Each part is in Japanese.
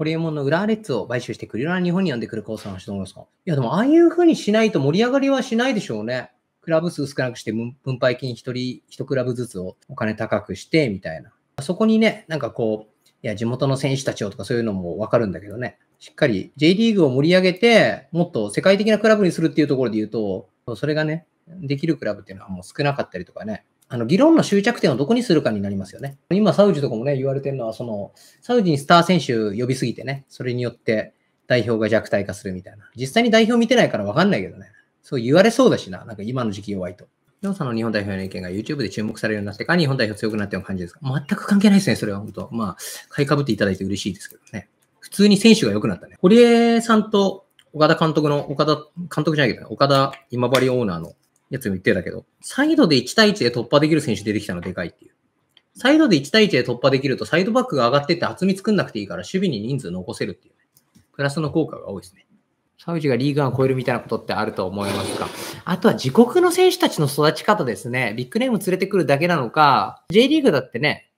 ホリエモンの裏列を買収してくる。いな日本に呼んでくるコースの人といますかいや、でも、ああいうふうにしないと盛り上がりはしないでしょうね。クラブ数少なくして、分配金1人、1クラブずつをお金高くして、みたいな。そこにね、なんかこう、いや、地元の選手たちをとかそういうのもわかるんだけどね。しっかり J リーグを盛り上げて、もっと世界的なクラブにするっていうところで言うと、それがね、できるクラブっていうのはもう少なかったりとかね、あの、議論の終着点をどこにするかになりますよね。今、サウジとかもね、言われてるのは、その、サウジにスター選手呼びすぎてね、それによって代表が弱体化するみたいな。実際に代表見てないから分かんないけどね。そう言われそうだしな、なんか今の時期弱いと。ヨンさんの日本代表の意見が YouTube で注目されるようになってか日本代表強くなっても感じですか全く関係ないですね、それは本当。まあ、買いかぶっていただいて嬉しいですけどね。普通に選手が良くなったね。堀江さんと岡田監督の、岡田、監督じゃないけどね、岡田今治オーナーのやつも言ってたけど、サイドで1対1で突破できる選手出てきたのでかいっていう。サイドで1対1で突破できると、サイドバックが上がってって厚み作んなくていいから、守備に人数残せるっていう、ね、プラスの効果が多いですね。サウジがリーグワンを超えるみたいなことってあると思いますかあとは自国の選手たちの育ち方ですね。ビッグネーム連れてくるだけなのか、J リーグだってね、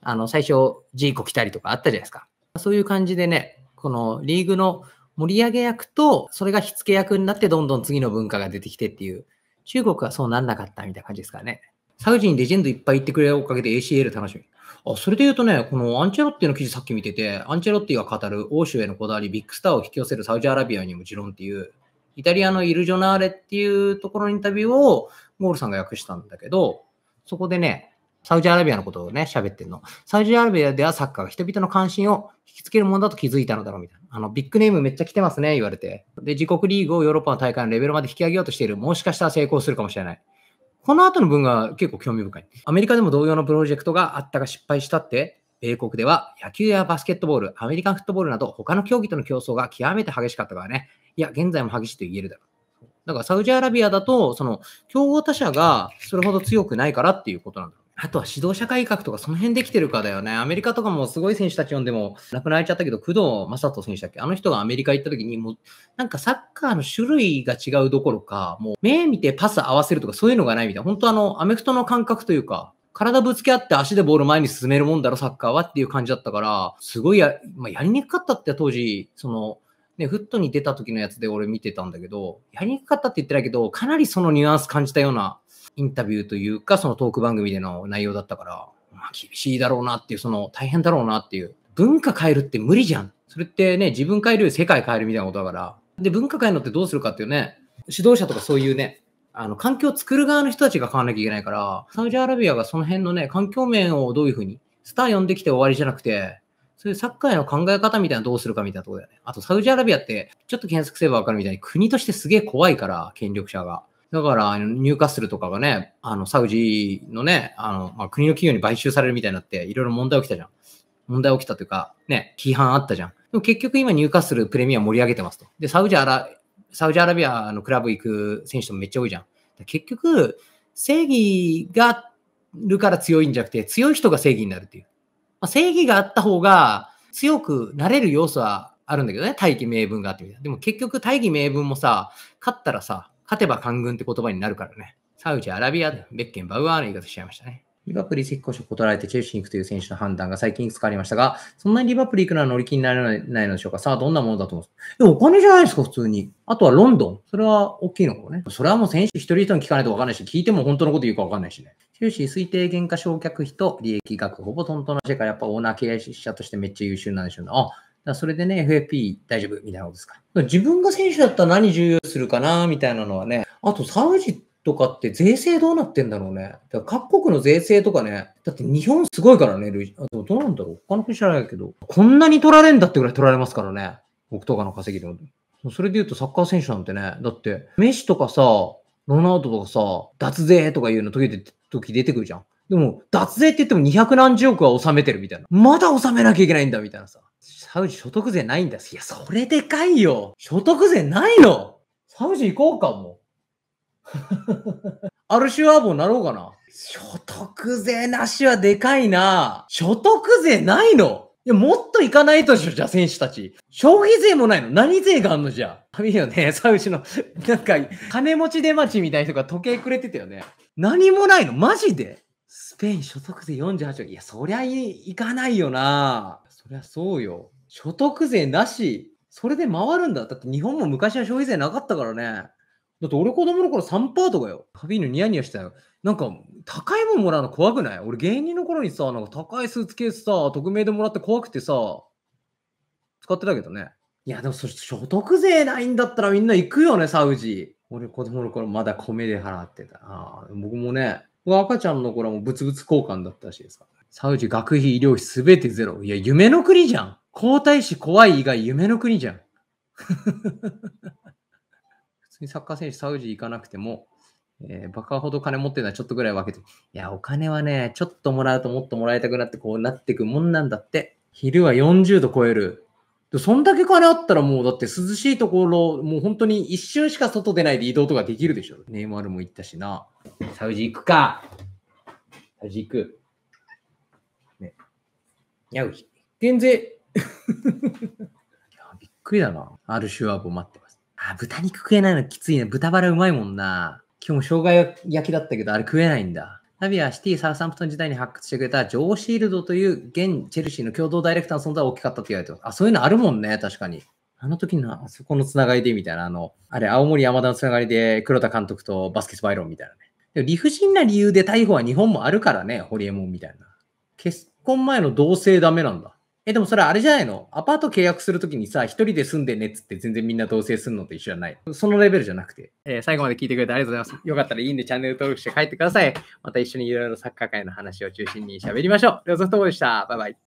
あの、最初、ジーコ来たりとかあったじゃないですか。そういう感じでね、このリーグの盛り上げ役と、それが火付け役になって、どんどん次の文化が出てきてっていう、中国はそうなんなかったみたいな感じですからね。サウジにレジェンドいっぱい行ってくれるおかげで ACL 楽しみ。あ、それで言うとね、このアンチェロッティの記事さっき見てて、アンチェロッティが語る欧州へのこだわり、ビッグスターを引き寄せるサウジアラビアにも持論っていう、イタリアのイルジョナーレっていうところのインタビューをモールさんが訳したんだけど、そこでね、サウジアラビアのことをね、喋ってんの。サウジアラビアではサッカーが人々の関心を引きつけるものだと気づいたのだろうみたいな。あの、ビッグネームめっちゃ来てますね、言われて。で、自国リーグをヨーロッパの大会のレベルまで引き上げようとしている。もしかしたら成功するかもしれない。この後の文が結構興味深い。アメリカでも同様のプロジェクトがあったが失敗したって、米国では野球やバスケットボール、アメリカンフットボールなど他の競技との競争が極めて激しかったからね。いや、現在も激しいと言えるだろう。だからサウジアラビアだと、その競合他社がそれほど強くないからっていうことなんだろう。あとは指導者改革とかその辺できてるかだよね。アメリカとかもすごい選手たち呼んでも亡くなっちゃったけど、工藤正人選手だっけあの人がアメリカ行った時にもうなんかサッカーの種類が違うどころか、もう目見てパス合わせるとかそういうのがないみたいな。本当あの、アメフトの感覚というか、体ぶつけ合って足でボール前に進めるもんだろ、サッカーはっていう感じだったから、すごいや、まあ、やりにくかったって当時、その、ね、フットに出た時のやつで俺見てたんだけど、やりにくかったって言ってないけど、かなりそのニュアンス感じたようなインタビューというか、そのトーク番組での内容だったから、まあ、厳しいだろうなっていう、その大変だろうなっていう。文化変えるって無理じゃん。それってね、自分変える、より世界変えるみたいなことだから。で、文化変えるのってどうするかっていうね、指導者とかそういうね、あの、環境を作る側の人たちが変わらなきゃいけないから、サウジアラビアがその辺のね、環境面をどういうふうに、スター呼んできて終わりじゃなくて、そういうサッカーへの考え方みたいなどうするかみたいなとこだよね。あと、サウジアラビアって、ちょっと検索すればわかるみたいに、国としてすげえ怖いから、権力者が。だから、ニューカッスルとかがね、あの、サウジのね、あの、まあ、国の企業に買収されるみたいになって、いろいろ問題起きたじゃん。問題起きたというか、ね、批判あったじゃん。でも結局今、ニューカッスルプレミア盛り上げてますと。で、サウジアラ、サウジアラビアのクラブ行く選手ともめっちゃ多いじゃん。結局、正義があるから強いんじゃなくて、強い人が正義になるっていう。まあ、正義があった方が強くなれる要素はあるんだけどね、大義名分があってみたいでも結局大義名分もさ、勝ったらさ、勝てば官軍って言葉になるからね。サウジアラビア、ベッケン、バウアーの言い方しちゃいましたね。リバプリ引っ越を断られてチェルシーに行くという選手の判断が最近いくつかありましたが、そんなにリバプリ行くのは乗り気にならないのでしょうかさあ、どんなものだと思いますでもお金じゃないですか、普通に。あとはロンドン。それは大きいのかね。それはもう選手一人一人に聞かないと分かんないし、聞いても本当のこと言うか分かんないしね。チェルシー推定減価償却費と利益額ほぼトントンなしからやっぱオーナー経営者としてめっちゃ優秀なんでしょうね。あ、それでね、FFP 大丈夫みたいなことですか。自分が選手だったら何重要するかなみたいなのはね。あと、サウジってとかって税制どうなってんだろうね。だから各国の税制とかね、だって日本すごいからね、ルイあどうなんだろう他の国知らないけど、こんなに取られんだってぐらい取られますからね。僕とかの稼ぎでも。それで言うとサッカー選手なんてね、だって、メッシとかさ、ロナウドとかさ、脱税とかいうの時で時出てくるじゃん。でも、脱税って言っても200何十億は納めてるみたいな。まだ納めなきゃいけないんだみたいなさ。サウジ所得税ないんだ。いや、それでかいよ。所得税ないのサウジ行こうかもアルシュアーボになろうかな。所得税なしはでかいな。所得税ないのいや、もっといかないとしょ、じゃあ選手たち。消費税もないの何税があんのじゃあ。いいよね、サウジの、なんか、金持ち出待ちみたいな人が時計くれてたよね。何もないのマジでスペイン所得税48億。いや、そりゃいいかないよな。そりゃそうよ。所得税なし。それで回るんだ。だって日本も昔は消費税なかったからね。だって俺子供の頃3パーとかよ。カビーヌニヤニヤしたよ。なんか高いもんもらうの怖くない俺芸人の頃にさ、なんか高いスーツケースさ、匿名でもらって怖くてさ、使ってたけどね。いやでもそれ所得税ないんだったらみんな行くよね、サウジ。俺子供の頃まだ米で払ってた。あ僕もね、僕赤ちゃんの頃も物々交換だったらしいですから、サウジ学費、医療費すべてゼロ。いや、夢の国じゃん。皇太子怖い以外夢の国じゃん。サッカー選手サウジ行かなくても、えー、バカほど金持ってるのはちょっとぐらい分けて、いや、お金はね、ちょっともらうともっともらいたくなってこうなってくもんなんだって。昼は40度超える。でそんだけ金あったらもうだって涼しいところ、もう本当に一瞬しか外出ないで移動とかできるでしょ。ネイマールも行ったしな。サウジ行くか。サウジ行く。ね。ヤウヒ。減税。びっくりだな。アルシュアーブ待ってあ、豚肉食えないのきついね。豚バラうまいもんな。今日も生姜焼きだったけど、あれ食えないんだ。ナビはシティ・サウサンプトン時代に発掘してくれたジョー・シールドという現チェルシーの共同ダイレクターの存在は大きかったって言われてます。あ、そういうのあるもんね、確かに。あの時のあそこのつながりでみたいな、あの、あれ、青森山田のつながりで黒田監督とバスケス・バイロンみたいなね。でも理不尽な理由で逮捕は日本もあるからね、ホリエモンみたいな。結婚前の同性ダメなんだ。え、でもそれあれじゃないのアパート契約するときにさ、一人で住んでねっつって全然みんな同棲するのと一緒じゃない。そのレベルじゃなくて。えー、最後まで聞いてくれてありがとうございます。よかったらいいんでチャンネル登録して帰ってください。また一緒にいろいろサッカー界の話を中心に喋りましょう。では、トボールでした。バイバイ。